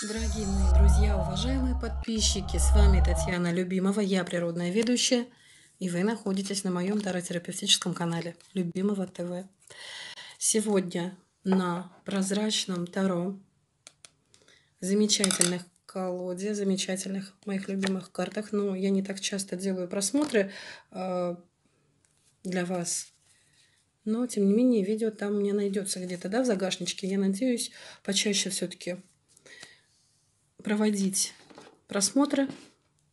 Дорогие мои друзья, уважаемые подписчики, с вами Татьяна Любимова, я природная ведущая, и вы находитесь на моем таро терапевтическом канале Любимого ТВ. Сегодня на прозрачном таро замечательных колоде, замечательных моих любимых картах, но я не так часто делаю просмотры э, для вас, но тем не менее видео там мне найдется где-то, да, в загашничке, я надеюсь, почаще все-таки проводить просмотры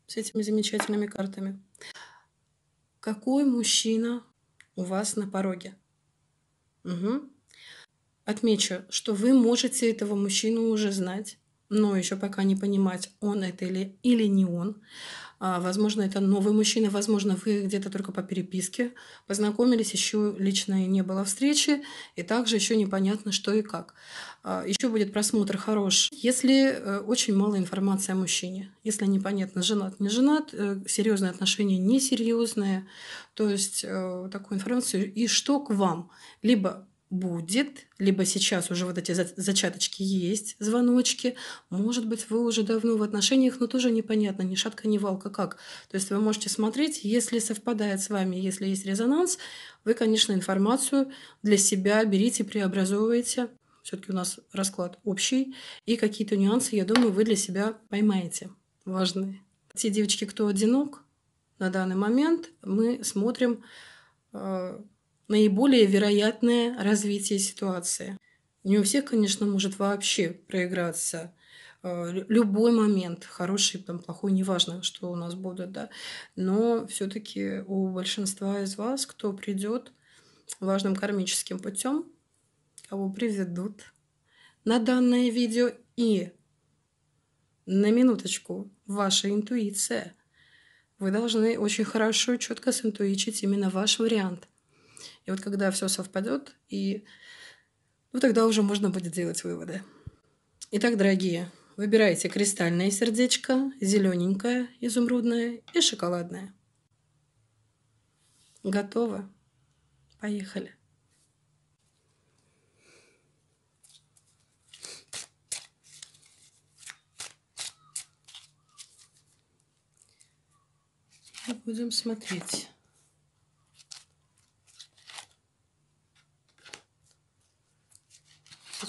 с этими замечательными картами. Какой мужчина у вас на пороге? Угу. Отмечу, что вы можете этого мужчину уже знать, но еще пока не понимать, он это или, или не он. А, возможно, это новый мужчина, возможно, вы где-то только по переписке познакомились, еще личной не было встречи, и также еще непонятно, что и как. А, еще будет просмотр хорош. Если э, очень мало информации о мужчине, если непонятно, женат, не женат, э, серьезные отношения, несерьезные, то есть э, такую информацию, и что к вам. Либо будет, либо сейчас уже вот эти зачаточки есть, звоночки. Может быть, вы уже давно в отношениях, но тоже непонятно, ни шатка, ни валка как. То есть вы можете смотреть, если совпадает с вами, если есть резонанс, вы, конечно, информацию для себя берите, преобразовываете. Все-таки у нас расклад общий. И какие-то нюансы, я думаю, вы для себя поймаете. Важные. Те девочки, кто одинок на данный момент, мы смотрим э, наиболее вероятное развитие ситуации. Не у всех, конечно, может вообще проиграться э, любой момент, хороший, там, плохой, неважно, что у нас будет да. Но все-таки у большинства из вас, кто придет важным кармическим путем, кого приведут на данное видео и на минуточку ваша интуиция. Вы должны очень хорошо и четко синтуичить именно ваш вариант – и вот когда все совпадет, и ну, тогда уже можно будет делать выводы. Итак, дорогие, выбирайте кристальное сердечко, зелененькое, изумрудное и шоколадное. Готово. Поехали. И будем смотреть.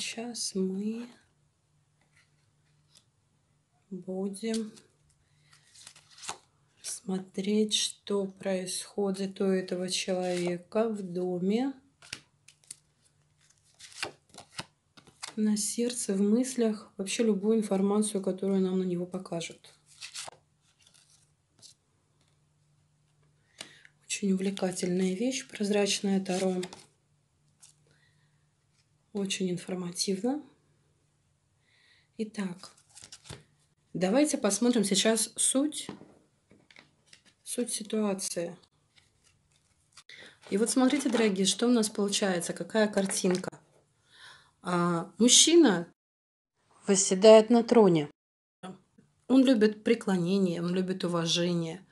сейчас мы будем смотреть, что происходит у этого человека в доме. На сердце, в мыслях, вообще любую информацию, которую нам на него покажут. Очень увлекательная вещь, прозрачная Таро. Очень информативно. Итак, давайте посмотрим сейчас суть, суть ситуации. И вот смотрите, дорогие, что у нас получается, какая картинка. А, мужчина восседает на троне. Он любит преклонение, он любит уважение,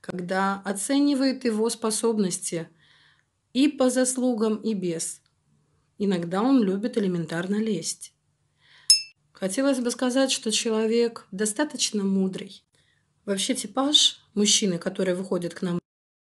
когда оценивает его способности и по заслугам, и без. Иногда он любит элементарно лезть. Хотелось бы сказать, что человек достаточно мудрый. Вообще типаж мужчины, который выходит к нам,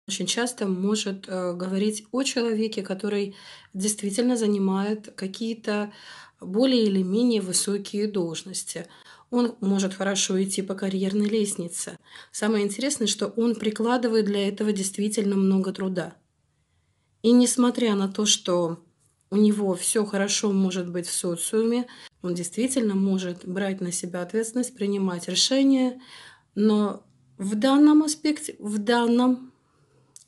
очень часто может э, говорить о человеке, который действительно занимает какие-то более или менее высокие должности. Он может хорошо идти по карьерной лестнице. Самое интересное, что он прикладывает для этого действительно много труда. И несмотря на то, что у него все хорошо может быть в социуме, он действительно может брать на себя ответственность, принимать решения, но в данном аспекте, в данном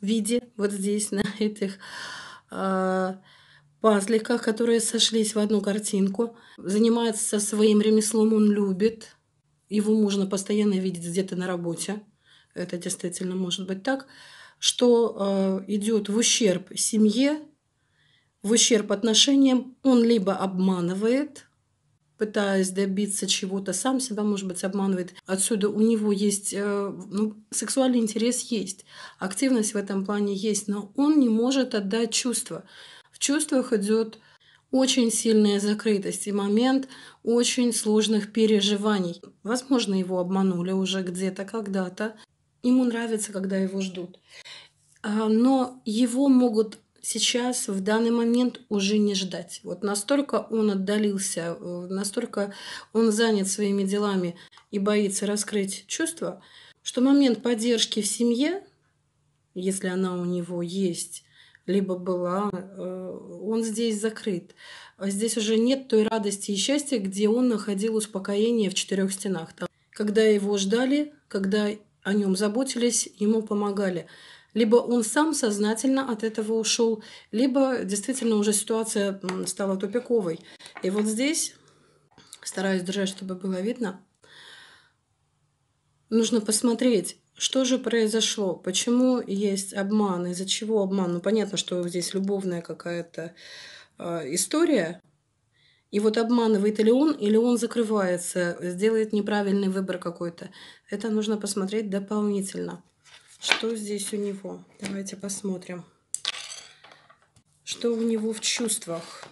виде, вот здесь, на этих э, пазликах, которые сошлись в одну картинку, занимается своим ремеслом, он любит, его можно постоянно видеть где-то на работе, это действительно может быть так, что э, а, идет в ущерб семье, в ущерб отношениям он либо обманывает, пытаясь добиться чего-то, сам себя, может быть, обманывает. Отсюда у него есть, э, ну, сексуальный интерес есть, активность в этом плане есть, но он не может отдать чувства. В чувствах идет очень сильная закрытость и момент очень сложных переживаний. Возможно, его обманули уже где-то, когда-то. Ему нравится, когда его ждут. А, но его могут сейчас, в данный момент уже не ждать. Вот настолько он отдалился, э, настолько он занят своими делами и боится раскрыть чувства, что момент поддержки в семье, если она у него есть, либо была, э, он здесь закрыт. А здесь уже нет той радости и счастья, где он находил успокоение в четырех стенах. Там, когда его ждали, когда о нем заботились, ему помогали. Либо он сам сознательно от этого ушел, либо действительно уже ситуация стала тупиковой. И вот здесь, стараюсь держать, чтобы было видно, нужно посмотреть, что же произошло? Почему есть обман? Из-за чего обман? Ну, понятно, что здесь любовная какая-то э, история. И вот обманывает ли он, или он закрывается, сделает неправильный выбор какой-то. Это нужно посмотреть дополнительно. Что здесь у него? Давайте посмотрим. Что у него в чувствах?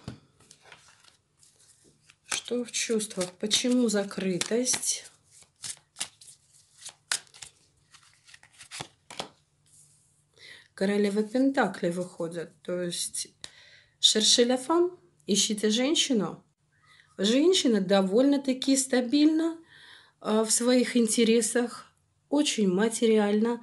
Что в чувствах? Почему закрытость? Королева Пентакли выходит. То есть шершеляфан, ищите женщину. Женщина довольно-таки стабильна а, в своих интересах, очень материально,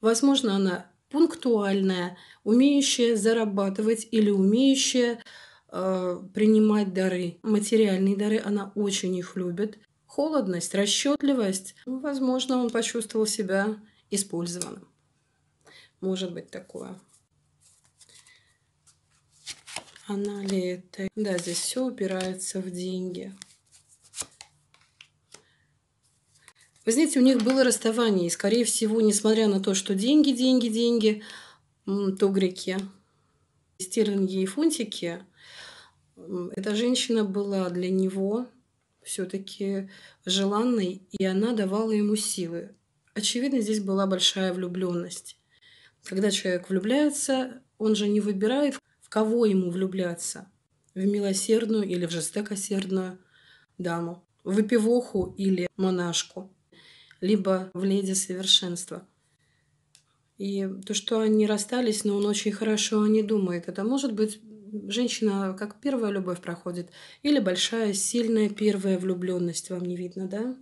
Возможно, она пунктуальная, умеющая зарабатывать или умеющая э, принимать дары. Материальные дары она очень их любит. Холодность, расчетливость. Ну, возможно, он почувствовал себя использованным. Может быть такое. Она ли это? Да, здесь все упирается в деньги. Вы знаете, у них было расставание, и, скорее всего, несмотря на то, что деньги, деньги, деньги, то греки, стерлинги и фунтики, эта женщина была для него все-таки желанной, и она давала ему силы. Очевидно, здесь была большая влюбленность. Когда человек влюбляется, он же не выбирает, в кого ему влюбляться. В милосердную или в жестокосердную даму, в выпивоху или монашку либо в «Леди совершенства». И то, что они расстались, но ну, он очень хорошо не думает. Это может быть женщина как первая любовь проходит, или большая, сильная первая влюбленность. Вам не видно, да?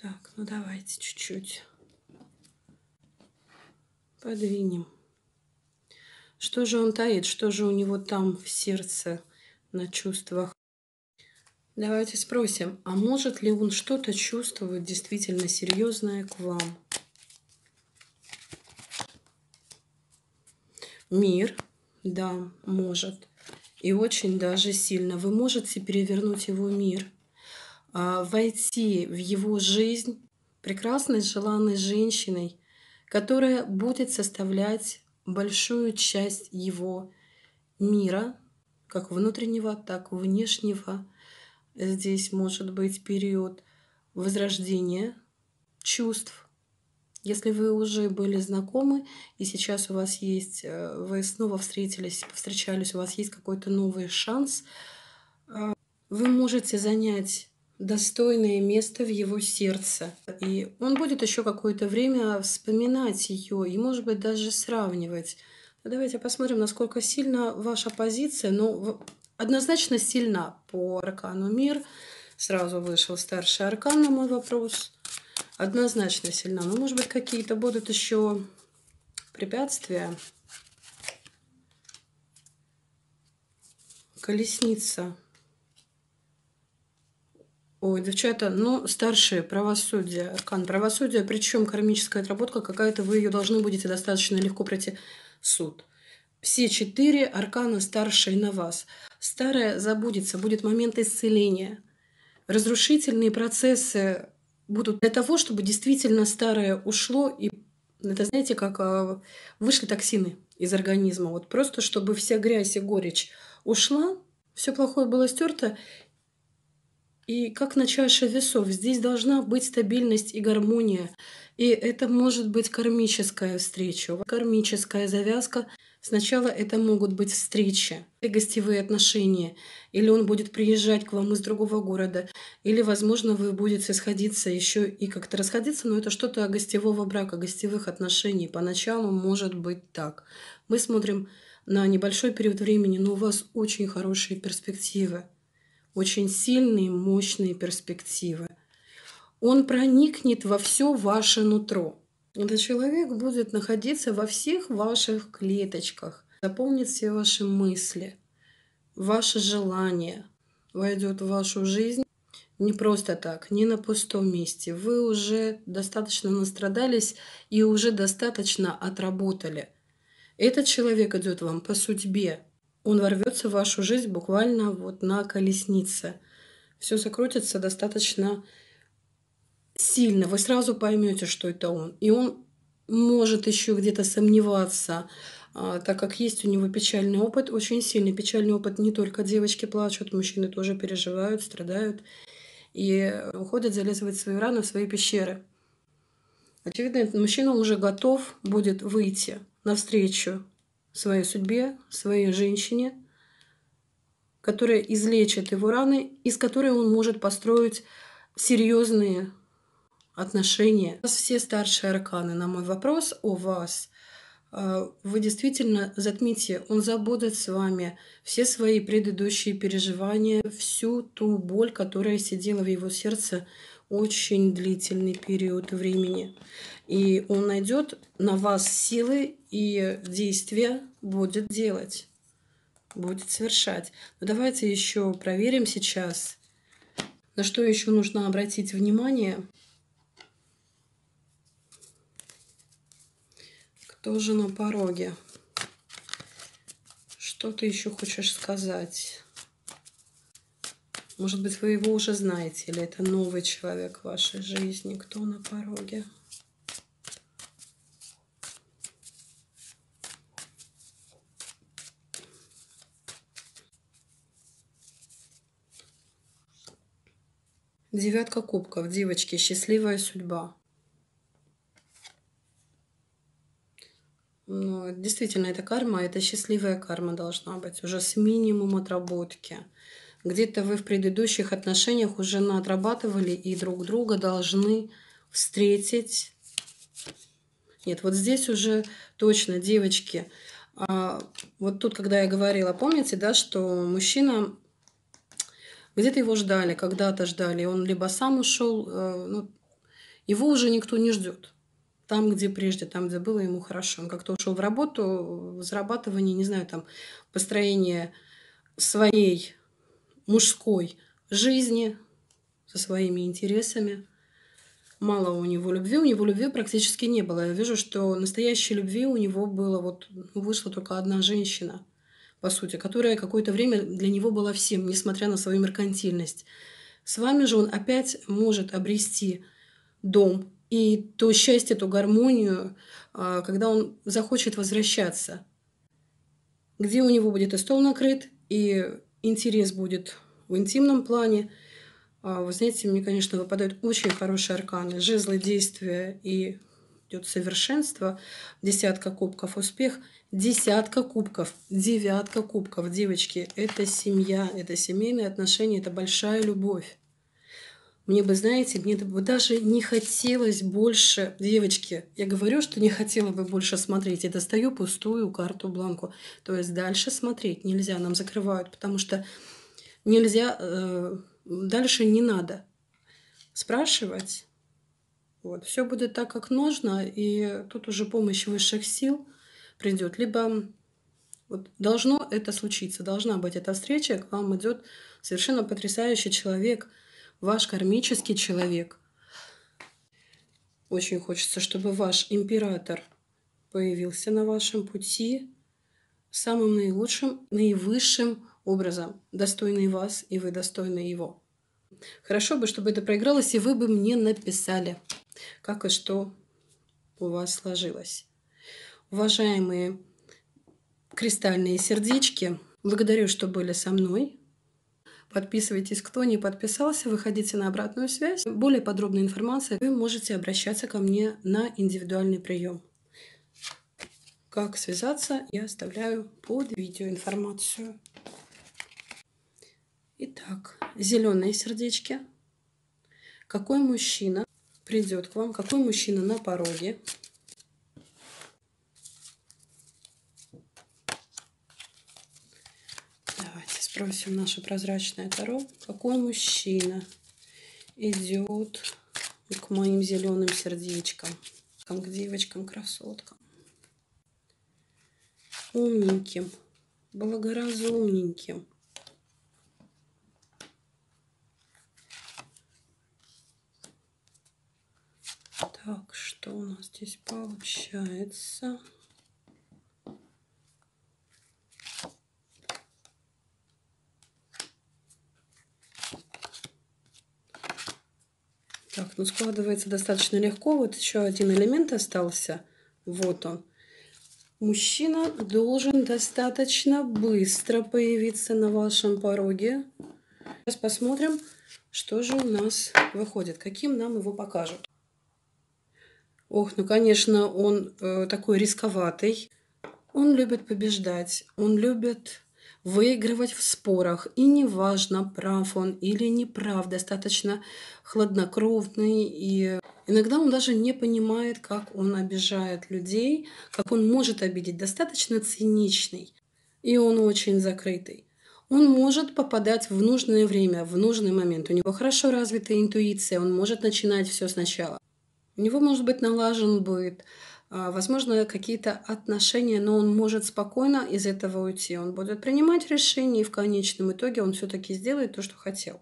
Так, ну давайте чуть-чуть подвинем. Что же он таит? Что же у него там в сердце на чувствах? Давайте спросим, а может ли он что-то чувствовать действительно серьезное к вам? Мир, да, может. И очень даже сильно. Вы можете перевернуть его мир, а, войти в его жизнь прекрасной, желанной женщиной, которая будет составлять большую часть его мира, как внутреннего, так и внешнего Здесь может быть период возрождения чувств. Если вы уже были знакомы, и сейчас у вас есть, э, вы снова встретились, повстречались, у вас есть какой-то новый шанс, э, вы можете занять достойное место в его сердце. И он будет еще какое-то время вспоминать ее и, может быть, даже сравнивать. Давайте посмотрим, насколько сильно ваша позиция, но однозначно сильна по аркану мир. Сразу вышел старший аркан на мой вопрос. Однозначно сильна. Но, ну, может быть, какие-то будут еще препятствия. Колесница. Ой, девчата, ну, старшие, правосудие, аркан правосудия, причем кармическая отработка какая-то, вы ее должны будете достаточно легко пройти суд. Все четыре аркана старшие на вас старое забудется, будет момент исцеления. Разрушительные процессы будут для того, чтобы действительно старое ушло и это знаете, как а, вышли токсины из организма. Вот просто чтобы вся грязь и горечь ушла, все плохое было стерто. И как на чаше весов, здесь должна быть стабильность и гармония. И это может быть кармическая встреча, кармическая завязка — Сначала это могут быть встречи или гостевые отношения, или он будет приезжать к вам из другого города, или, возможно, вы будете сходиться еще и как-то расходиться, но это что-то о гостевого брака, гостевых отношений. Поначалу может быть так. Мы смотрим на небольшой период времени, но у вас очень хорошие перспективы, очень сильные, мощные перспективы. Он проникнет во все ваше нутро – этот человек будет находиться во всех ваших клеточках, запомнит все ваши мысли, ваши желания, войдет в вашу жизнь не просто так, не на пустом месте. Вы уже достаточно настрадались и уже достаточно отработали. Этот человек идет вам по судьбе. Он ворвется в вашу жизнь буквально вот на колеснице. Все закрутится достаточно сильно, вы сразу поймете, что это он. И он может еще где-то сомневаться, а, так как есть у него печальный опыт, очень сильный печальный опыт. Не только девочки плачут, мужчины тоже переживают, страдают и уходят залезывать в свои раны, в свои пещеры. Очевидно, этот мужчина уже готов будет выйти навстречу своей судьбе, своей женщине, которая излечит его раны, из которой он может построить серьезные отношения. У вас все старшие арканы на мой вопрос о вас. А, вы действительно затмите, он забудет с вами все свои предыдущие переживания, всю ту боль, которая сидела в его сердце очень длительный период времени. И он найдет на вас силы и действия будет делать, будет совершать. Но давайте еще проверим сейчас, на что еще нужно обратить внимание. тоже на пороге. Что ты еще хочешь сказать? Может быть, вы его уже знаете, или это новый человек в вашей жизни, кто на пороге? Девятка кубков, девочки, счастливая судьба. Но ну, действительно, это карма, это счастливая карма должна быть, уже с минимум отработки. Где-то вы в предыдущих отношениях уже наотрабатывали и друг друга должны встретить. Нет, вот здесь уже точно, девочки. А, вот тут, когда я говорила, помните, да, что мужчина где-то его ждали, когда-то ждали, он либо сам ушел, э, ну, его уже никто не ждет там, где прежде, там, где было ему хорошо. Он как-то ушел в работу, в зарабатывание, не знаю, там, построение своей мужской жизни со своими интересами. Мало у него любви, у него любви практически не было. Я вижу, что настоящей любви у него было, вот ну, вышла только одна женщина, по сути, которая какое-то время для него была всем, несмотря на свою меркантильность. С вами же он опять может обрести дом, и то счастье, ту гармонию, а, когда он захочет возвращаться, где у него будет и стол накрыт, и интерес будет в интимном плане. А, вы знаете, мне, конечно, выпадают очень хорошие арканы, жезлы действия и идет совершенство, десятка кубков успех, десятка кубков, девятка кубков, девочки, это семья, это семейные отношения, это большая любовь. Мне бы, знаете, мне бы даже не хотелось больше, девочки, я говорю, что не хотела бы больше смотреть, я достаю пустую карту-бланку. То есть дальше смотреть нельзя, нам закрывают, потому что нельзя, э, дальше не надо спрашивать. Вот, все будет так, как нужно, и тут уже помощь высших сил придет. Либо вот должно это случиться, должна быть эта встреча, к вам идет совершенно потрясающий человек – ваш кармический человек. Очень хочется, чтобы ваш император появился на вашем пути самым наилучшим, наивысшим образом, достойный вас, и вы достойны его. Хорошо бы, чтобы это проигралось, и вы бы мне написали, как и что у вас сложилось. Уважаемые кристальные сердечки, благодарю, что были со мной. Подписывайтесь, кто не подписался, выходите на обратную связь. Более подробной информации вы можете обращаться ко мне на индивидуальный прием. Как связаться, я оставляю под видео информацию. Итак, зеленые сердечки. Какой мужчина придет к вам, какой мужчина на пороге, спросим наше прозрачное таро, какой мужчина идет к моим зеленым сердечкам, к девочкам, красоткам, умненьким, благоразумненьким. Так, что у нас здесь получается? ну, складывается достаточно легко. Вот еще один элемент остался. Вот он. Мужчина должен достаточно быстро появиться на вашем пороге. Сейчас посмотрим, что же у нас выходит, каким нам его покажут. Ох, ну, конечно, он э, такой рисковатый. Он любит побеждать, он любит выигрывать в спорах. И неважно, прав он или неправ, достаточно хладнокровный. И иногда он даже не понимает, как он обижает людей, как он может обидеть. Достаточно циничный. И он очень закрытый. Он может попадать в нужное время, в нужный момент. У него хорошо развита интуиция, он может начинать все сначала. У него может быть налажен быт, а, возможно, какие-то отношения, но он может спокойно из этого уйти. Он будет принимать решения, и в конечном итоге он все-таки сделает то, что хотел.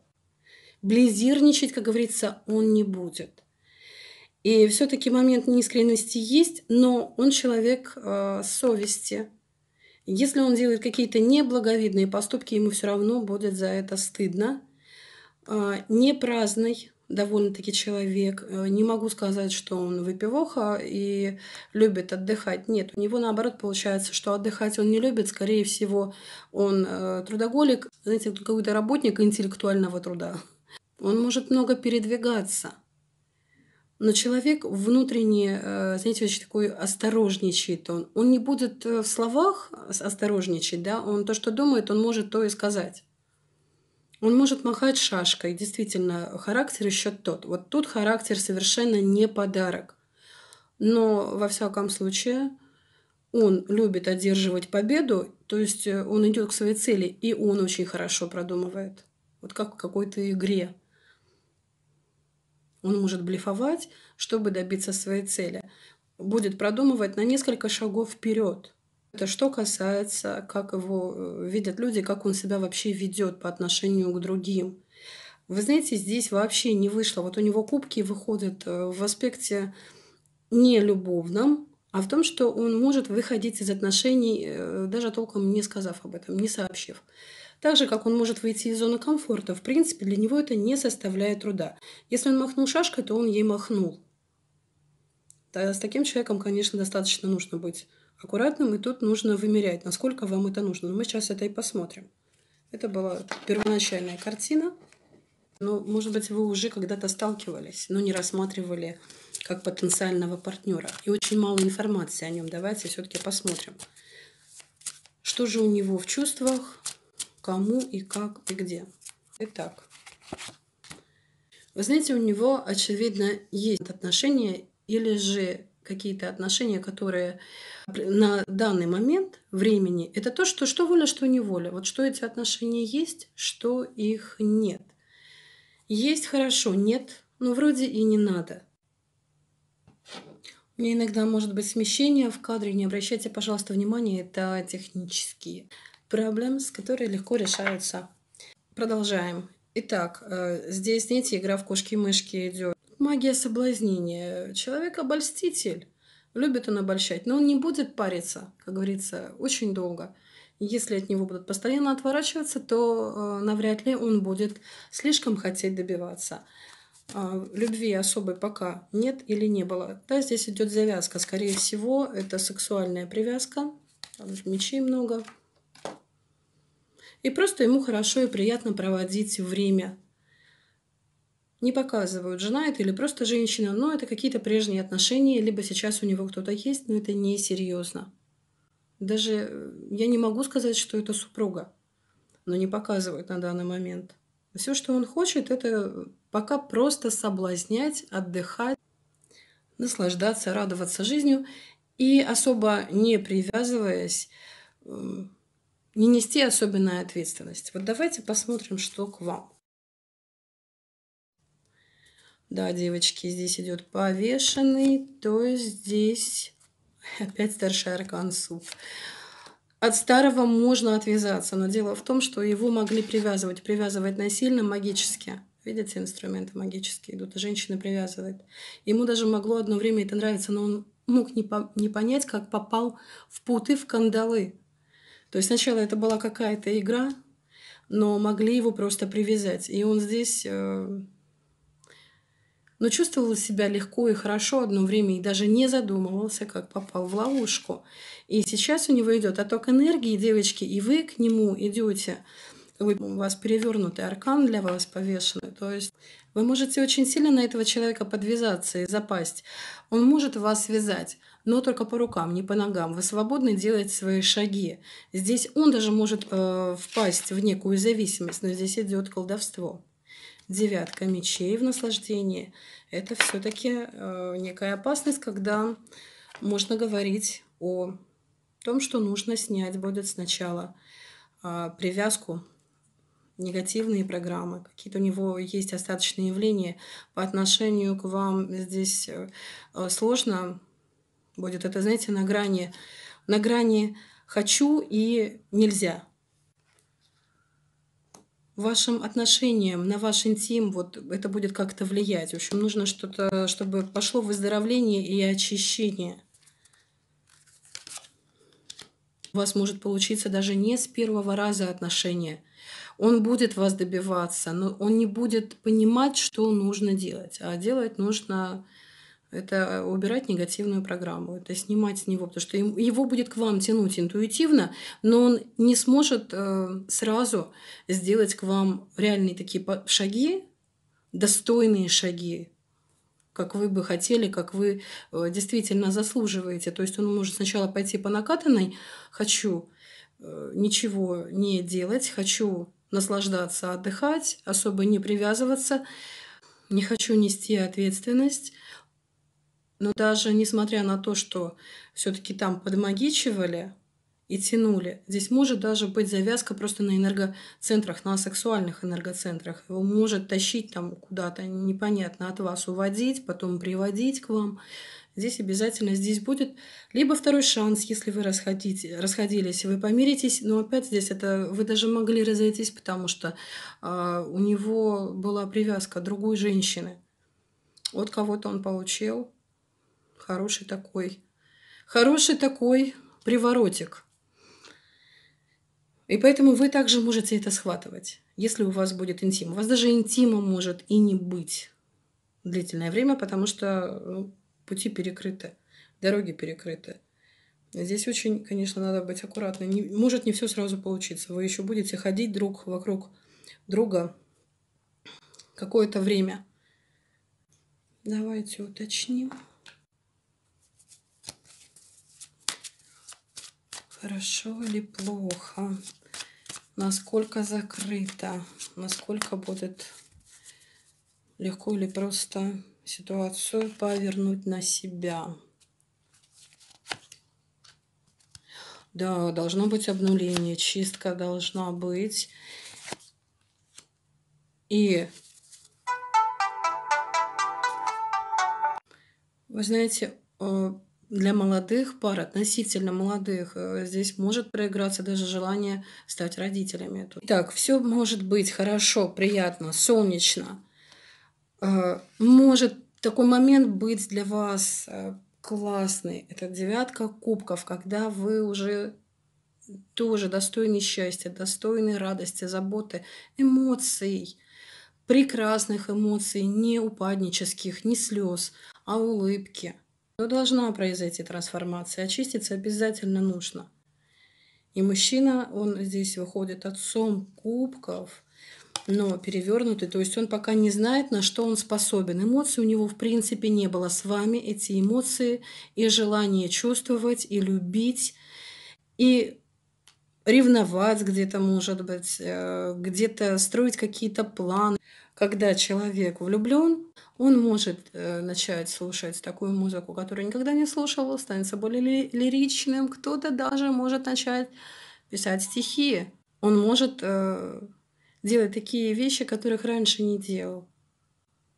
Близирничать, как говорится, он не будет. И все-таки момент неискренности есть, но он человек э, совести. Если он делает какие-то неблаговидные поступки, ему все равно будет за это стыдно. Э, не праздный, довольно-таки человек. Э, не могу сказать, что он выпивоха и любит отдыхать. Нет, у него наоборот получается, что отдыхать он не любит. Скорее всего, он э, трудоголик, знаете, какой-то работник интеллектуального труда. Он может много передвигаться. Но человек внутренне, э, знаете, очень такой осторожничает он. Он не будет в словах осторожничать, да, он то, что думает, он может то и сказать. Он может махать шашкой. Действительно, характер еще тот. Вот тут характер совершенно не подарок. Но, во всяком случае, он любит одерживать победу, то есть э, он идет к своей цели, и он очень хорошо продумывает. Вот как в какой-то игре. Он может блефовать, чтобы добиться своей цели. Будет продумывать на несколько шагов вперед. Это что касается, как его э, видят люди, как он себя вообще ведет по отношению к другим. Вы знаете, здесь вообще не вышло. Вот у него кубки выходят э, в аспекте не любовном, а в том, что он может выходить из отношений, э, даже толком не сказав об этом, не сообщив. Так же, как он может выйти из зоны комфорта, в принципе, для него это не составляет труда. Если он махнул шашкой, то он ей махнул. с таким человеком, конечно, достаточно нужно быть аккуратным, и тут нужно вымерять, насколько вам это нужно. Но мы сейчас это и посмотрим. Это была первоначальная картина. Но, может быть, вы уже когда-то сталкивались, но не рассматривали как потенциального партнера. И очень мало информации о нем. Давайте все-таки посмотрим, что же у него в чувствах, кому и как и где. Итак, вы знаете, у него, очевидно, есть отношения или же какие-то отношения, которые на данный момент времени, это то, что, что воля, что неволя. Вот что эти отношения есть, что их нет. Есть хорошо, нет, но ну, вроде и не надо. У меня иногда может быть смещение в кадре, не обращайте, пожалуйста, внимания, это технические проблемы, с которыми легко решаются. Продолжаем. Итак, э, здесь, знаете, игра в кошки-мышки идет магия соблазнения. Человек обольститель. Любит он обольщать, но он не будет париться, как говорится, очень долго. Если от него будут постоянно отворачиваться, то э, навряд ли он будет слишком хотеть добиваться. Э, любви особой пока нет или не было. Да, здесь идет завязка. Скорее всего, это сексуальная привязка. Там мечей много. И просто ему хорошо и приятно проводить время не показывают, жена это или просто женщина, но это какие-то прежние отношения, либо сейчас у него кто-то есть, но это не серьезно. Даже э, я не могу сказать, что это супруга, но не показывают на данный момент. Все, что он хочет, это э, пока просто соблазнять, отдыхать, наслаждаться, радоваться жизнью и особо не привязываясь, э, не нести особенную ответственность. Вот давайте посмотрим, что к вам. Да, девочки, здесь идет повешенный, то здесь опять старший аркан суд. От старого можно отвязаться, но дело в том, что его могли привязывать, привязывать насильно, магически. Видите, инструменты магические идут, А женщина привязывает. Ему даже могло одно время это нравиться, но он мог не, по не понять, как попал в путы, в кандалы. То есть сначала это была какая-то игра, но могли его просто привязать. И он здесь... Э но чувствовал себя легко и хорошо одно время и даже не задумывался, как попал в ловушку. И сейчас у него идет отток энергии, девочки, и вы к нему идете. у вас перевернутый аркан для вас повешенный. То есть вы можете очень сильно на этого человека подвязаться и запасть. Он может вас связать, но только по рукам, не по ногам. Вы свободны делать свои шаги. Здесь он даже может э, впасть в некую зависимость, но здесь идет колдовство девятка мечей в наслаждении, это все-таки э, некая опасность, когда можно говорить о том, что нужно снять будет сначала э, привязку, негативные программы, какие-то у него есть остаточные явления по отношению к вам здесь э, сложно будет это, знаете, на грани, на грани хочу и нельзя вашим отношениям, на ваш интим вот это будет как-то влиять. В общем, нужно что-то, чтобы пошло выздоровление и очищение. У вас может получиться даже не с первого раза отношения. Он будет вас добиваться, но он не будет понимать, что нужно делать. А делать нужно это э, убирать негативную программу, это снимать с него, потому что его будет к вам тянуть интуитивно, но он не сможет э, сразу сделать к вам реальные такие шаги, достойные шаги, как вы бы хотели, как вы э, действительно заслуживаете. То есть он может сначала пойти по накатанной «хочу ничего не делать, хочу наслаждаться, отдыхать, особо не привязываться, не хочу нести ответственность, но даже несмотря на то, что все-таки там подмагичивали и тянули, здесь может даже быть завязка просто на энергоцентрах, на сексуальных энергоцентрах. Его может тащить там куда-то непонятно от вас, уводить, потом приводить к вам. Здесь обязательно здесь будет либо второй шанс, если вы расходите, расходились, вы помиритесь, но опять здесь это вы даже могли разойтись, потому что э, у него была привязка другой женщины. От кого-то он получил Хороший такой. Хороший такой приворотик. И поэтому вы также можете это схватывать, если у вас будет интим. У вас даже интима может и не быть длительное время, потому что ну, пути перекрыты, дороги перекрыты. Здесь очень, конечно, надо быть аккуратным. Не, может не все сразу получиться. Вы еще будете ходить друг вокруг друга какое-то время. Давайте уточним. Хорошо или плохо? Насколько закрыто? Насколько будет легко или просто ситуацию повернуть на себя? Да, должно быть обнуление, чистка должна быть. И вы знаете, э, для молодых пар, относительно молодых, э, здесь может проиграться даже желание стать родителями. Так, все может быть хорошо, приятно, солнечно. Э, может такой момент быть для вас э, классный. Это девятка кубков, когда вы уже тоже достойны счастья, достойны радости, заботы, эмоций, прекрасных эмоций, не упаднических, не слез, а улыбки – но должна произойти трансформация, очиститься обязательно нужно. И мужчина, он здесь выходит отцом кубков, но перевернутый, то есть он пока не знает, на что он способен. Эмоций у него в принципе не было. С вами эти эмоции и желание чувствовать, и любить, и ревновать где-то, может быть, э, где-то строить какие-то планы. Когда человек влюблен, он может э, начать слушать такую музыку, которую никогда не слушал, станется более лиричным, кто-то даже может начать писать стихи, он может э, делать такие вещи, которых раньше не делал.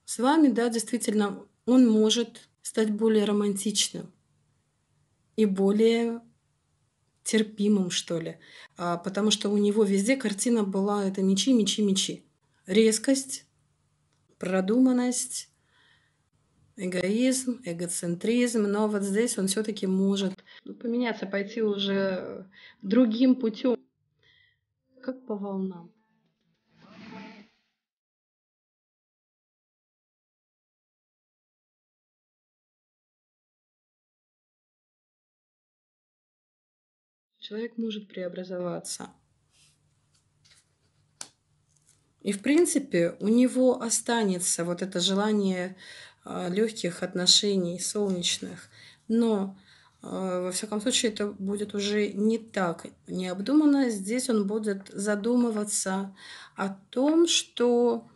С вами, да, действительно, он может стать более романтичным и более терпимым, что ли. А, потому что у него везде картина была это мечи, мечи, мечи. Резкость, продуманность, эгоизм, эгоцентризм, но вот здесь он все-таки может ну, поменяться, пойти уже э, другим путем, как по волнам. Человек может преобразоваться. И, в принципе, у него останется вот это желание а, легких отношений, солнечных. Но а, во всяком случае, это будет уже не так необдуманно. Здесь он будет задумываться о том, что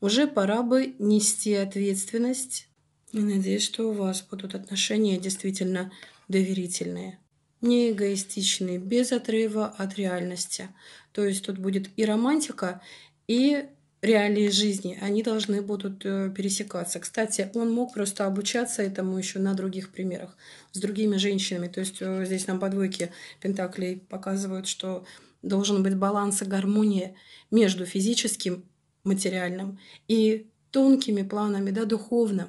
уже пора бы нести ответственность. И надеюсь, что у вас будут отношения действительно доверительные, не эгоистичные, без отрыва от реальности. То есть тут будет и романтика, и реалии жизни, они должны будут э, пересекаться. Кстати, он мог просто обучаться этому еще на других примерах, с другими женщинами. То есть э, здесь нам подвойки Пентаклей показывают, что должен быть баланс и гармония между физическим, материальным и тонкими планами, да, духовным.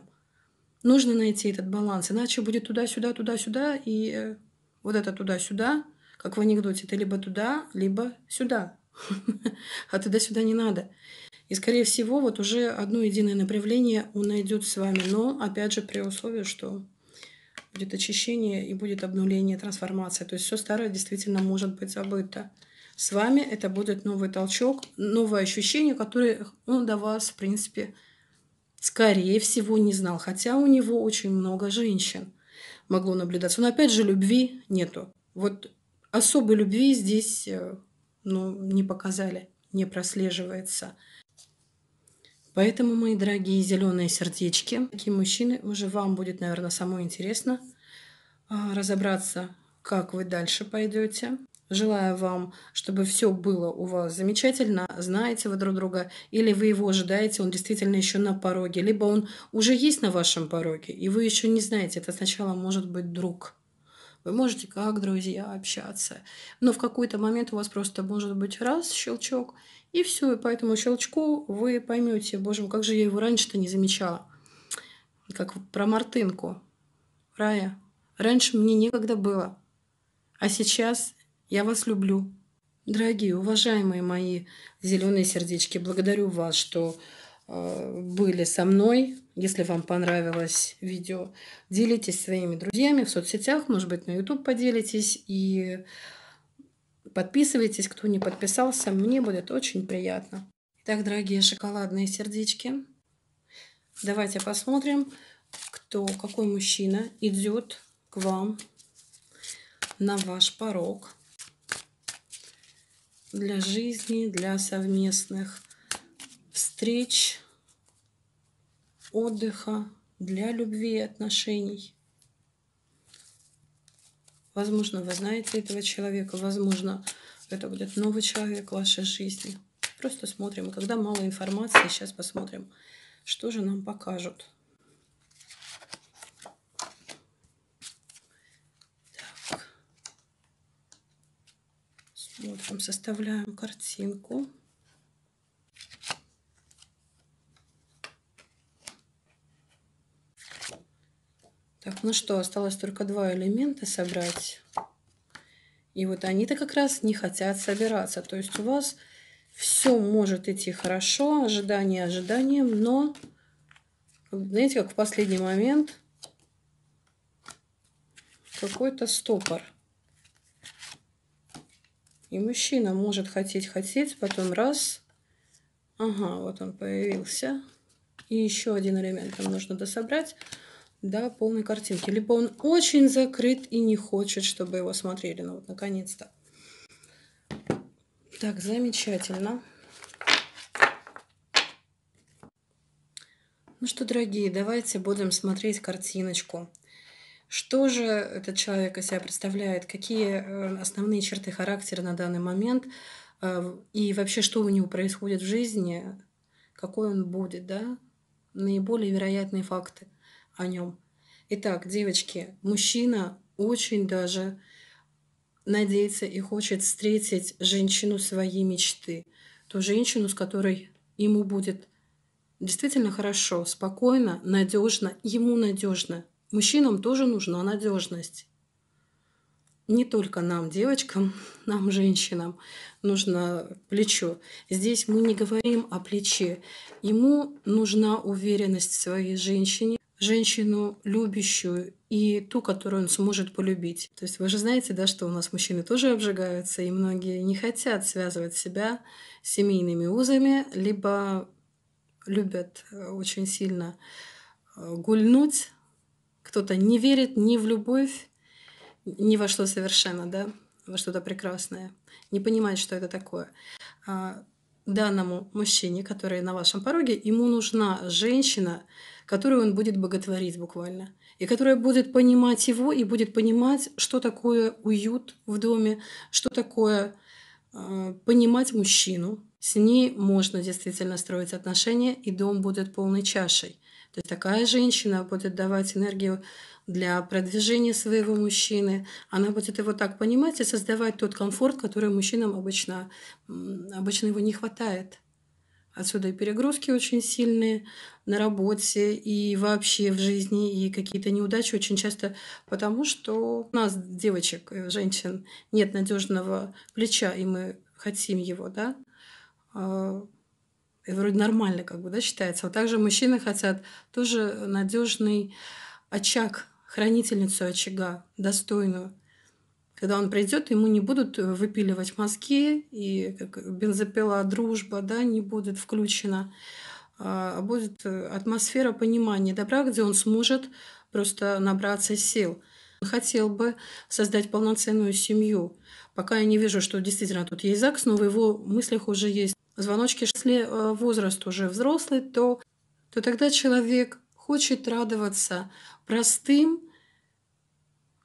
Нужно найти этот баланс, иначе будет туда-сюда, туда-сюда, и э, вот это туда-сюда, как в анекдоте, это либо туда, либо сюда. А туда-сюда не надо. И, скорее всего, вот уже одно единое направление он найдет с вами. Но, опять же, при условии, что будет очищение и будет обнуление, трансформация. То есть все старое действительно может быть забыто. С вами это будет новый толчок, новое ощущение, которое он до вас, в принципе, скорее всего, не знал. Хотя у него очень много женщин могло наблюдаться. Но опять же, любви нету. Вот особой любви здесь э, ну, не показали, не прослеживается. Поэтому, мои дорогие зеленые сердечки, такие мужчины, уже вам будет, наверное, самое интересно а, разобраться, как вы дальше пойдете. Желаю вам, чтобы все было у вас замечательно. Знаете вы друг друга, или вы его ожидаете, он действительно еще на пороге, либо он уже есть на вашем пороге, и вы еще не знаете. Это сначала может быть друг. Вы можете как друзья общаться, но в какой-то момент у вас просто может быть раз щелчок, и все, и по этому щелчку вы поймете, боже мой, как же я его раньше-то не замечала. Как про Мартынку. Рая, раньше мне некогда было, а сейчас я вас люблю. Дорогие, уважаемые мои зеленые сердечки, благодарю вас, что э, были со мной. Если вам понравилось видео, делитесь своими друзьями в соцсетях, может быть, на YouTube поделитесь. И Подписывайтесь, кто не подписался, мне будет очень приятно. Итак, дорогие шоколадные сердечки, давайте посмотрим, кто, какой мужчина идет к вам на ваш порог для жизни, для совместных встреч, отдыха, для любви и отношений. Возможно, вы знаете этого человека, возможно, это будет новый человек в вашей жизни. Просто смотрим. когда мало информации, сейчас посмотрим, что же нам покажут. Так. Смотрим, составляем картинку. Так, ну что, осталось только два элемента собрать. И вот они-то как раз не хотят собираться. То есть у вас все может идти хорошо, ожидание ожиданием, но, знаете, как в последний момент какой-то стопор. И мужчина может хотеть-хотеть, потом раз. Ага, вот он появился. И еще один элемент нам нужно дособрать да, полной картинки. Либо он очень закрыт и не хочет, чтобы его смотрели. Ну вот, наконец-то. Так, замечательно. Ну что, дорогие, давайте будем смотреть картиночку. Что же этот человек из себя представляет? Какие э, основные черты характера на данный момент? Э, и вообще, что у него происходит в жизни? Какой он будет, да? Наиболее вероятные факты – о нем. Итак, девочки, мужчина очень даже надеется и хочет встретить женщину своей мечты, ту женщину, с которой ему будет действительно хорошо, спокойно, надежно, ему надежно. Мужчинам тоже нужна надежность. Не только нам, девочкам, нам, женщинам, нужно плечо. Здесь мы не говорим о плече. Ему нужна уверенность в своей женщине, женщину любящую и ту, которую он сможет полюбить. То есть вы же знаете, да, что у нас мужчины тоже обжигаются, и многие не хотят связывать себя семейными узами, либо любят э, очень сильно э, гульнуть. Кто-то не верит ни в любовь, ни во что совершенно, да, во что-то прекрасное. Не понимает, что это такое а, данному мужчине, который на вашем пороге, ему нужна женщина, которую он будет боготворить буквально, и которая будет понимать его и будет понимать, что такое уют в доме, что такое э, понимать мужчину. С ней можно действительно строить отношения, и дом будет полной чашей. То есть такая женщина будет давать энергию для продвижения своего мужчины. Она будет его так понимать и создавать тот комфорт, который мужчинам обычно, обычно его не хватает. Отсюда и перегрузки очень сильные на работе и вообще в жизни, и какие-то неудачи очень часто потому, что у нас, девочек, э, женщин, нет надежного плеча, и мы хотим его, да. А, и вроде нормально, как бы, да, считается. А также мужчины хотят тоже надежный очаг, хранительницу очага, достойную. Когда он придет, ему не будут э, выпиливать мозги, и как бензопила дружба да, не будет включена, а, а будет э, атмосфера понимания добра, где он сможет просто набраться сил. Он хотел бы создать полноценную семью. Пока я не вижу, что действительно тут есть ЗАГС, но в его мыслях уже есть звоночки. Если э, возраст уже взрослый, то, то тогда человек хочет радоваться простым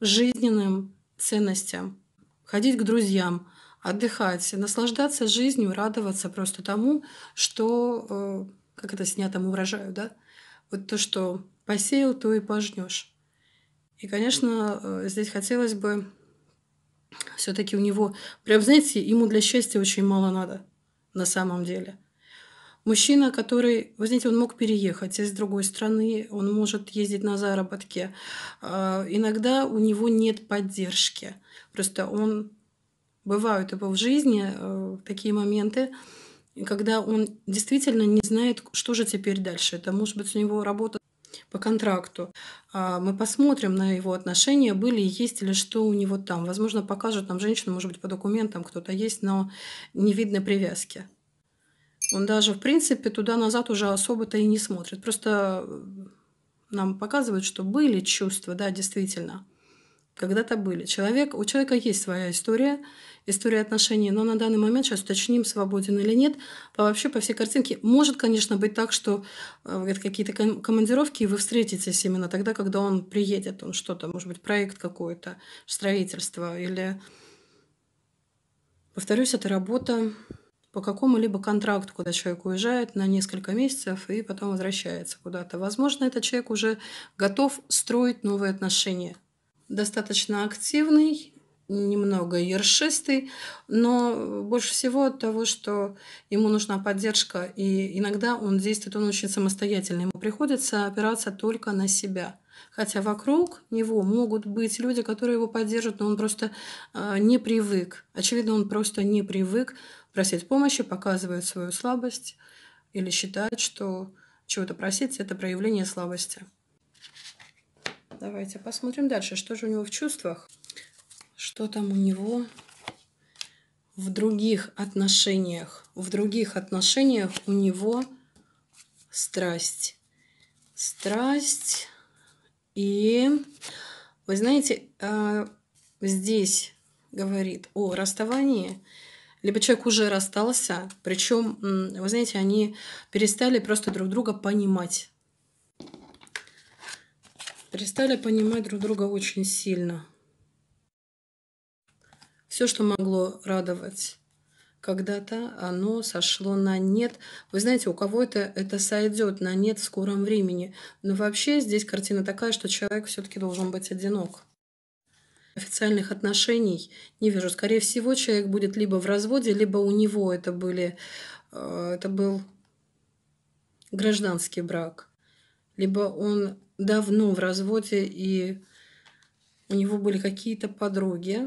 жизненным ценностям, ходить к друзьям, отдыхать, наслаждаться жизнью, радоваться просто тому, что, э, как это снятому урожаю, да? Вот то, что посеял, то и пожнешь. И, конечно, э, здесь хотелось бы все-таки у него, прям, знаете, ему для счастья очень мало надо на самом деле – Мужчина, который, вы знаете, он мог переехать из другой страны, он может ездить на заработке. А, иногда у него нет поддержки. Просто он... Бывают его в жизни э, такие моменты, когда он действительно не знает, что же теперь дальше. Это может быть у него работа по контракту. А, мы посмотрим на его отношения, были и есть или что у него там. Возможно, покажут нам женщину, может быть, по документам кто-то есть, но не видно привязки. Он даже, в принципе, туда-назад уже особо-то и не смотрит. Просто э, нам показывают, что были чувства, да, действительно. Когда-то были. Человек, у человека есть своя история, история отношений, но на данный момент, сейчас уточним, свободен или нет, вообще по всей картинке. Может, конечно, быть так, что э, какие-то командировки, и вы встретитесь именно тогда, когда он приедет, он что-то, может быть, проект какой-то, строительство, или, повторюсь, это работа, по какому-либо контракту, куда человек уезжает на несколько месяцев и потом возвращается куда-то. Возможно, этот человек уже готов строить новые отношения. Достаточно активный, немного ершистый, но больше всего от того, что ему нужна поддержка, и иногда он действует, он очень самостоятельный ему приходится опираться только на себя – Хотя вокруг него могут быть люди, которые его поддержат, но он просто а, не привык. Очевидно, он просто не привык просить помощи, показывает свою слабость или считает, что чего-то просить – это проявление слабости. Давайте посмотрим дальше, что же у него в чувствах, что там у него в других отношениях. В других отношениях у него страсть. Страсть и вы знаете, а, здесь говорит о расставании, либо человек уже расстался, причем, вы знаете, они перестали просто друг друга понимать. Перестали понимать друг друга очень сильно. Все, что могло радовать когда-то оно сошло на нет. Вы знаете, у кого это это сойдет на нет в скором времени. Но вообще здесь картина такая, что человек все-таки должен быть одинок официальных отношений не вижу. Скорее всего, человек будет либо в разводе, либо у него это были, э, это был гражданский брак, либо он давно в разводе и у него были какие-то подруги,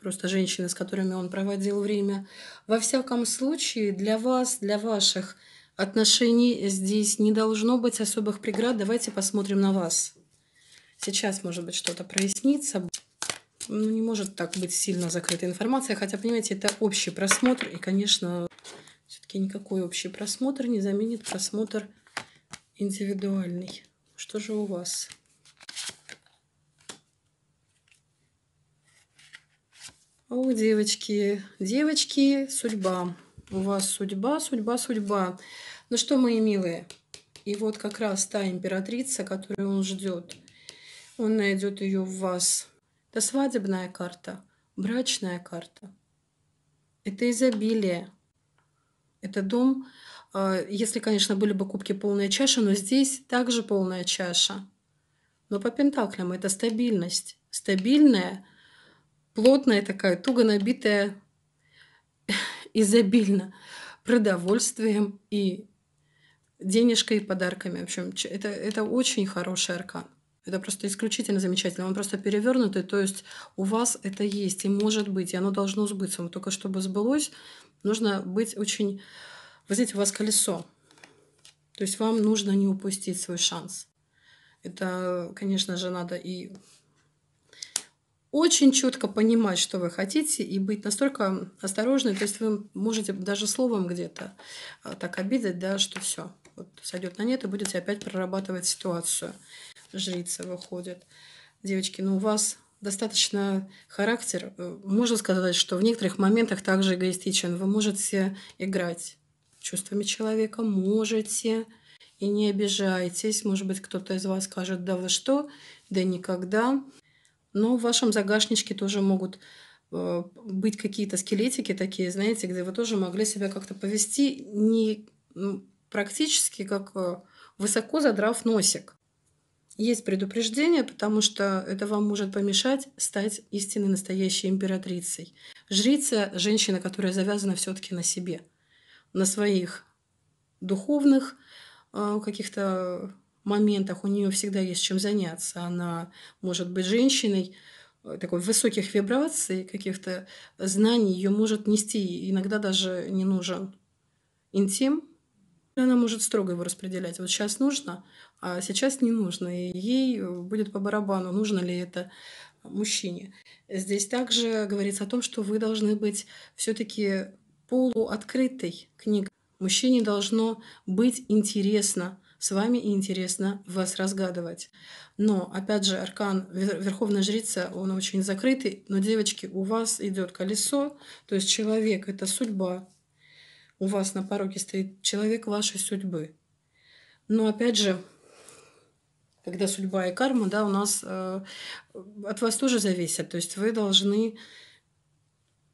просто женщины, с которыми он проводил время. Во всяком случае, для вас, для ваших отношений здесь не должно быть особых преград. Давайте посмотрим на вас. Сейчас, может быть, что-то прояснится. Ну, не может так быть сильно закрытая информация, хотя, понимаете, это общий просмотр, и, конечно, все-таки никакой общий просмотр не заменит просмотр индивидуальный. Что же у вас? О, а девочки, девочки, судьба. У вас судьба, судьба, судьба. Ну что, мои милые, и вот как раз та императрица, которую он ждет. Он найдет ее в вас. Это свадебная карта, брачная карта. Это изобилие. Это дом, а, если, конечно, были бы кубки полная чаша, но здесь также полная чаша. Но по пентаклям это стабильность. Стабильная плотная такая, туго набитая, изобильно продовольствием и денежкой и подарками. В общем, это, это очень хороший аркан. Это просто исключительно замечательно. Он просто перевернутый, то есть у вас это есть и может быть, и оно должно сбыться. Но только чтобы сбылось, нужно быть очень... Вы знаете, у вас колесо. То есть вам нужно не упустить свой шанс. Это, конечно же, надо и очень четко понимать, что вы хотите, и быть настолько осторожны. То есть вы можете даже словом где-то а, так обидеть, да, что все, вот сойдет на нет, и будете опять прорабатывать ситуацию. Жрица выходит. Девочки, ну у вас достаточно характер. Э, можно сказать, что в некоторых моментах также эгоистичен. Вы можете играть чувствами человека, можете, и не обижайтесь. Может быть, кто-то из вас скажет, да вы что, да никогда. Но в вашем загашничке тоже могут э, быть какие-то скелетики такие, знаете, где вы тоже могли себя как-то повести не ну, практически как э, высоко задрав носик. Есть предупреждение, потому что это вам может помешать стать истинной настоящей императрицей. Жрица – женщина, которая завязана все таки на себе, на своих духовных э, каких-то моментах у нее всегда есть чем заняться. Она может быть женщиной э, такой высоких вибраций, каких-то знаний, ее может нести. Иногда даже не нужен интим, она может строго его распределять. Вот сейчас нужно, а сейчас не нужно. И ей э, будет по барабану, нужно ли это мужчине. Здесь также говорится о том, что вы должны быть все-таки полуоткрытой книгой. Мужчине должно быть интересно с вами и интересно вас разгадывать. Но, опять же, аркан Верховная Жрица, он очень закрытый, но, девочки, у вас идет колесо, то есть человек — это судьба. У вас на пороге стоит человек вашей судьбы. Но, опять же, когда судьба и карма, да, у нас э, от вас тоже зависят. То есть вы должны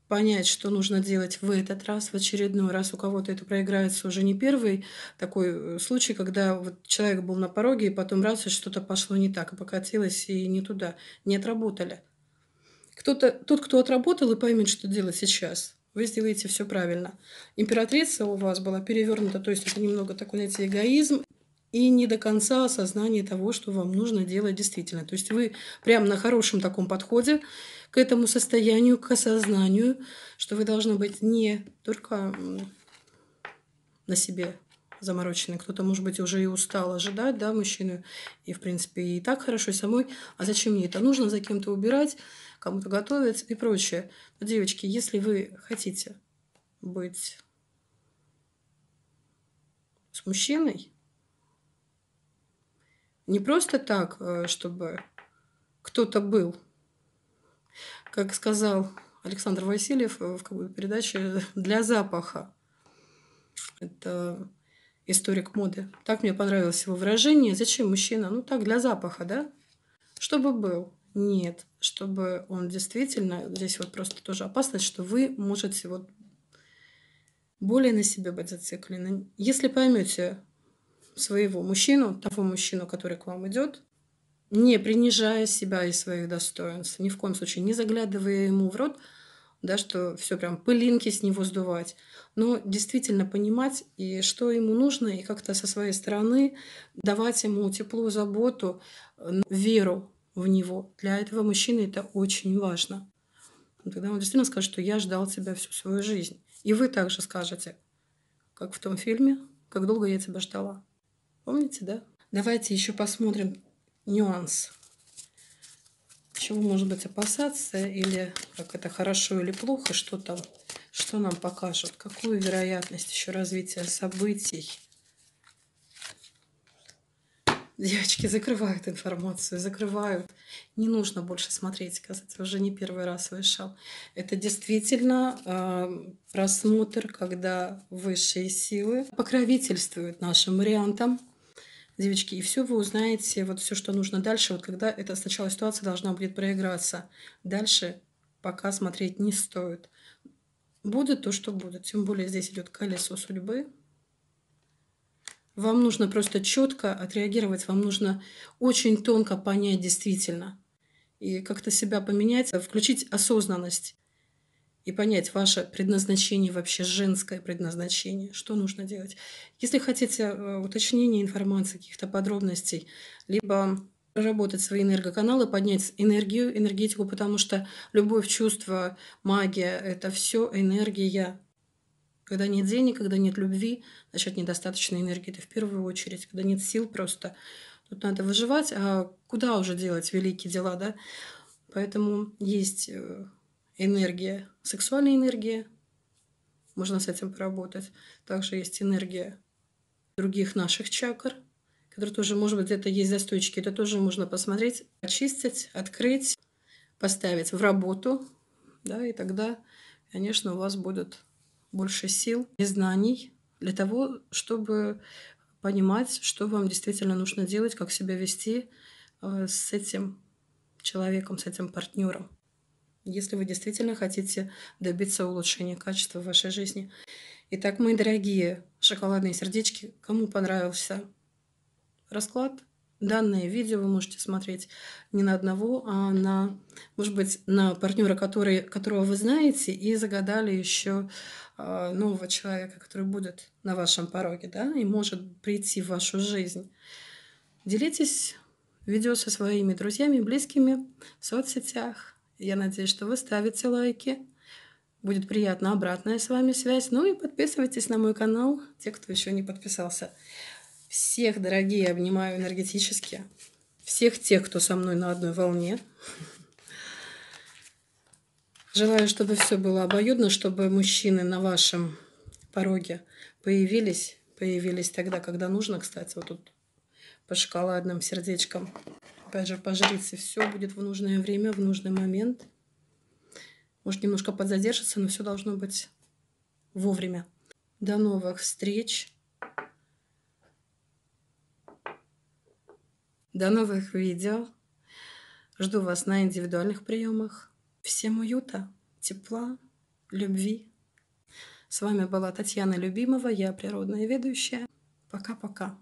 понять, что нужно делать в этот раз, в очередной раз. У кого-то это проиграется уже не первый такой э, случай, когда вот человек был на пороге, и потом раз, и что-то пошло не так, и покатилось, и не туда, не отработали. Кто-то, тот, кто отработал и поймет, что делать сейчас, вы сделаете все правильно. Императрица у вас была перевернута, то есть это немного такой, знаете, эгоизм и не до конца осознание того, что вам нужно делать действительно. То есть вы прямо на хорошем таком подходе к этому состоянию, к осознанию, что вы должны быть не только на себе заморочены. Кто-то, может быть, уже и устал ожидать, да, мужчину. И, в принципе, и так хорошо и самой. А зачем мне это нужно? За кем-то убирать, кому-то готовить и прочее. Но, девочки, если вы хотите быть с мужчиной, не просто так, а чтобы кто-то был. Как сказал Александр Васильев э, в какой-то передаче, для запаха. Это историк моды. Так мне понравилось его выражение. Зачем мужчина? Ну так, для запаха, да? Чтобы был. Нет, чтобы он действительно... Здесь вот просто тоже опасность, что вы можете вот более на себе быть зациклены. Если поймете, своего мужчину, того мужчину, который к вам идет, не принижая себя и своих достоинств, ни в коем случае не заглядывая ему в рот, да, что все прям пылинки с него сдувать, но действительно понимать, и что ему нужно, и как-то со своей стороны давать ему тепло, заботу, э, веру в него. Для этого мужчины это очень важно. Тогда он действительно скажет, что я ждал тебя всю свою жизнь. И вы также скажете, как в том фильме, как долго я тебя ждала. Помните, да? Давайте еще посмотрим нюанс. Чего может быть опасаться, или как это хорошо или плохо, что там, что нам покажут, какую вероятность еще развития событий. Девочки закрывают информацию, закрывают. Не нужно больше смотреть, кстати, уже не первый раз вышел. Это действительно э, просмотр, когда высшие силы покровительствуют нашим вариантам, девочки, и все вы узнаете, вот все, что нужно дальше, вот когда эта сначала ситуация должна будет проиграться. Дальше пока смотреть не стоит. Будет то, что будет. Тем более здесь идет колесо судьбы. Вам нужно просто четко отреагировать, вам нужно очень тонко понять действительно и как-то себя поменять, включить осознанность и понять ваше предназначение, вообще женское предназначение, что нужно делать. Если хотите э, уточнения информации, каких-то подробностей, либо работать свои энергоканалы, поднять энергию, энергетику, потому что любовь, чувство, магия — это все энергия. Когда нет денег, когда нет любви, значит, недостаточно энергии. Это в первую очередь. Когда нет сил просто, тут надо выживать. А куда уже делать великие дела, да? Поэтому есть э, энергия, сексуальная энергия, можно с этим поработать. Также есть энергия других наших чакр, которые тоже, может быть, это есть застойчики, это тоже можно посмотреть, очистить, открыть, поставить в работу, да, и тогда, конечно, у вас будет больше сил и знаний для того, чтобы понимать, что вам действительно нужно делать, как себя вести э, с этим человеком, с этим партнером если вы действительно хотите добиться улучшения качества вашей жизни. Итак, мои дорогие шоколадные сердечки, кому понравился расклад, данное видео вы можете смотреть не на одного, а на, может быть, на партнера, который, которого вы знаете, и загадали еще а, нового человека, который будет на вашем пороге, да, и может прийти в вашу жизнь. Делитесь видео со своими друзьями, близкими в соцсетях, я надеюсь, что вы ставите лайки. Будет приятно обратная с вами связь. Ну и подписывайтесь на мой канал, те, кто еще не подписался. Всех, дорогие, обнимаю энергетически. Всех тех, кто со мной на одной волне. Желаю, чтобы все было обоюдно, чтобы мужчины на вашем пороге появились. Появились тогда, когда нужно, кстати, вот тут по шоколадным сердечкам опять же, по жрице. Все будет в нужное время, в нужный момент. Может, немножко подзадержится, но все должно быть вовремя. До новых встреч. До новых видео. Жду вас на индивидуальных приемах. Всем уюта, тепла, любви. С вами была Татьяна Любимова, я природная ведущая. Пока-пока.